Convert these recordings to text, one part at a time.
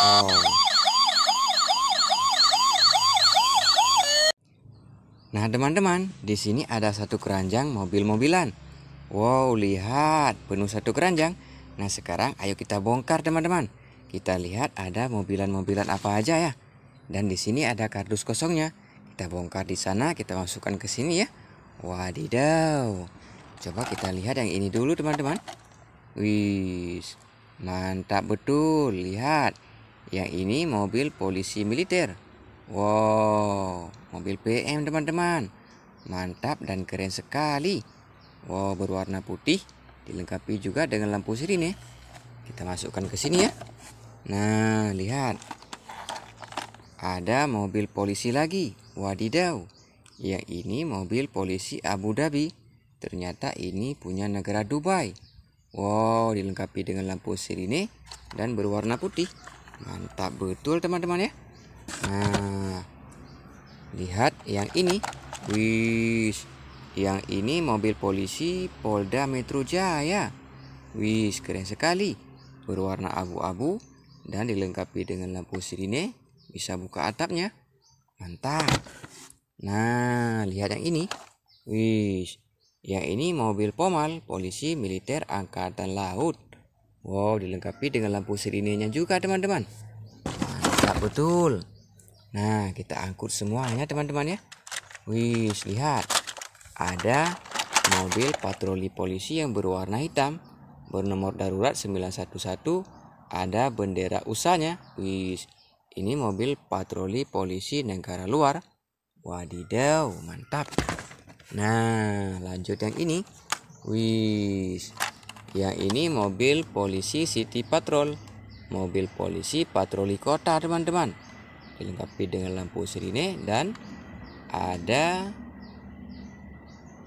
Oh. Nah, teman-teman, di sini ada satu keranjang mobil-mobilan. Wow, lihat, penuh satu keranjang. Nah, sekarang ayo kita bongkar, teman-teman. Kita lihat ada mobilan-mobilan apa aja ya. Dan di sini ada kardus kosongnya. Kita bongkar di sana, kita masukkan ke sini ya. Wadidaw. Coba kita lihat yang ini dulu, teman-teman. Wih, mantap betul. Lihat. Yang ini mobil polisi militer. Wow, mobil PM teman-teman. Mantap dan keren sekali. Wow, berwarna putih. Dilengkapi juga dengan lampu sirine. Ya. Kita masukkan ke sini ya. Nah, lihat. Ada mobil polisi lagi. Wadidaw. Yang ini mobil polisi Abu Dhabi. Ternyata ini punya negara Dubai. Wow, dilengkapi dengan lampu sirine dan berwarna putih mantap betul teman-teman ya nah lihat yang ini wis. yang ini mobil polisi Polda Metro Jaya wis keren sekali berwarna abu-abu dan dilengkapi dengan lampu sirine bisa buka atapnya mantap nah lihat yang ini wis. yang ini mobil pomal polisi militer angkatan laut Wow, dilengkapi dengan lampu sirinenya juga, teman-teman. Mantap betul. Nah, kita angkut semuanya, teman-teman ya. Wih, lihat. Ada mobil patroli polisi yang berwarna hitam, bernomor darurat 911, ada bendera usahanya. Wih, ini mobil patroli polisi negara luar. Wadidaw, mantap. Nah, lanjut yang ini. Wih, yang ini mobil polisi City Patrol. Mobil polisi patroli kota, teman-teman. Dilengkapi dengan lampu sirine dan ada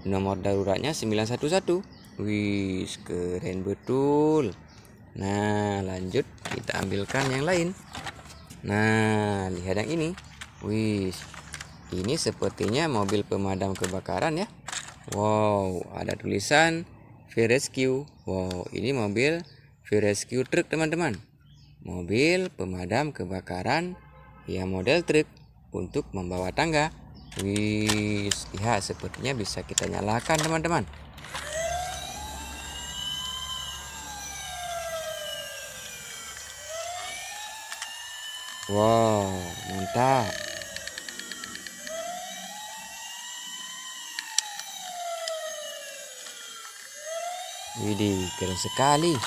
nomor daruratnya 911. Wih, keren betul. Nah, lanjut kita ambilkan yang lain. Nah, lihat yang ini. Wih, ini sepertinya mobil pemadam kebakaran ya. Wow, ada tulisan V-Rescue. Wow, ini mobil V-Rescue truk teman-teman. Mobil pemadam kebakaran ya model truk untuk membawa tangga. Wih, ya sepertinya bisa kita nyalakan teman-teman. Wow, mantap. Widi, keren sekali.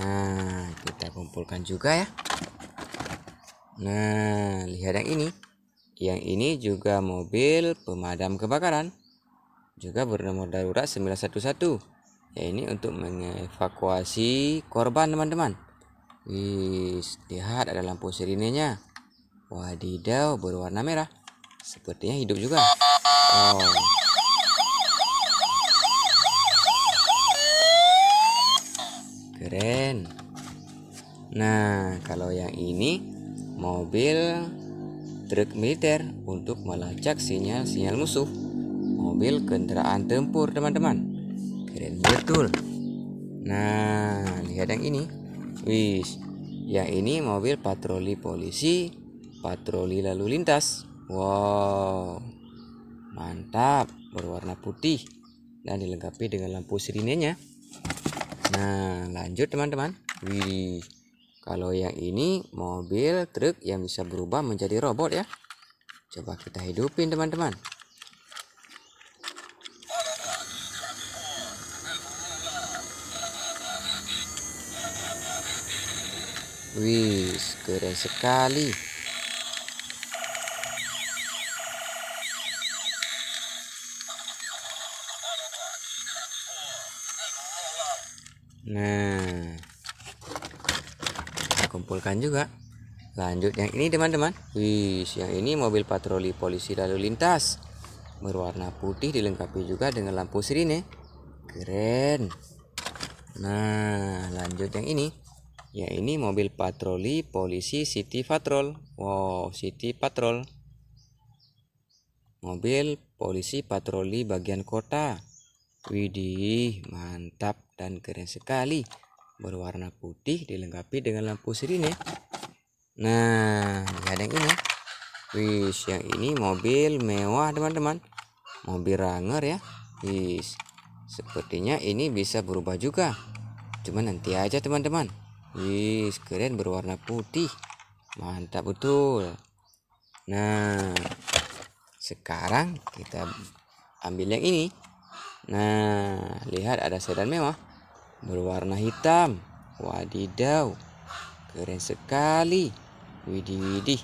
Nah, kita kumpulkan juga ya. Nah, lihat yang ini. Yang ini juga mobil pemadam kebakaran. Juga bernomor darurat 911. Ya, ini untuk mengevakuasi korban, teman-teman. Wih, lihat ada lampu sirinenya. Wadidaw, berwarna merah. Sepertinya hidup juga. Oh. keren nah kalau yang ini mobil truk militer untuk melacak sinyal-sinyal musuh mobil kendaraan tempur teman-teman keren betul nah lihat yang ini wis yang ini mobil patroli polisi patroli lalu lintas wow mantap berwarna putih dan dilengkapi dengan lampu sirinenya Nah, lanjut teman-teman. Wih. Kalau yang ini mobil truk yang bisa berubah menjadi robot ya. Coba kita hidupin teman-teman. Wih, keren sekali. nah kumpulkan juga lanjut yang ini teman-teman wih yang ini mobil patroli polisi lalu lintas berwarna putih dilengkapi juga dengan lampu sirine keren nah lanjut yang ini ya ini mobil patroli polisi city patrol wow city patrol mobil polisi patroli bagian kota Widih, mantap dan keren sekali. Berwarna putih dilengkapi dengan lampu sirine. Nah, ada yang ini. Wis, yang ini mobil mewah, teman-teman. Mobil Ranger ya. Wis. Sepertinya ini bisa berubah juga. Cuma nanti aja, teman-teman. Wis, keren berwarna putih. Mantap betul. Nah, sekarang kita ambil yang ini. Nah, lihat ada sedan mewah berwarna hitam. Wadidaw, keren sekali. Widih, widih,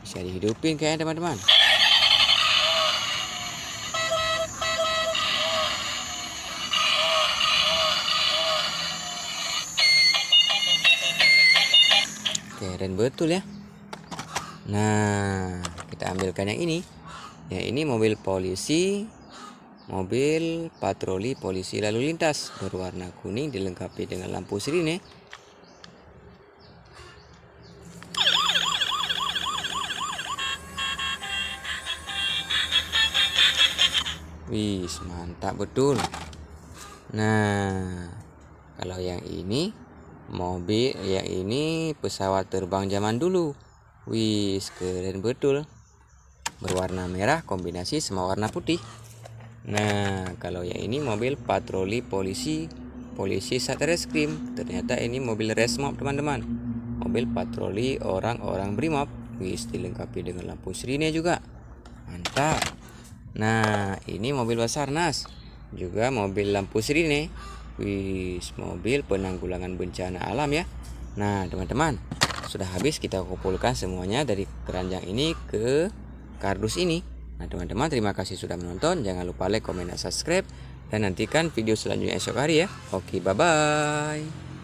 bisa dihidupin kayaknya teman-teman. Keren betul ya. Nah, kita ambilkan yang ini. Ya, ini mobil polisi Mobil patroli polisi lalu lintas berwarna kuning dilengkapi dengan lampu sirine. Wis mantap betul. Nah, kalau yang ini mobil, yang ini pesawat terbang zaman dulu. Wis keren betul. Berwarna merah kombinasi sama warna putih. Nah, kalau yang ini mobil patroli polisi, polisi Satreskrim. Ternyata ini mobil resmob, teman-teman. Mobil patroli orang-orang Brimob. Wis dilengkapi dengan lampu sirine juga. Mantap. Nah, ini mobil Basarnas. Juga mobil lampu sirine. Wis, mobil penanggulangan bencana alam ya. Nah, teman-teman, sudah habis kita kumpulkan semuanya dari keranjang ini ke kardus ini. Nah teman-teman terima kasih sudah menonton. Jangan lupa like, komen, dan subscribe. Dan nantikan video selanjutnya esok hari ya. Oke bye-bye.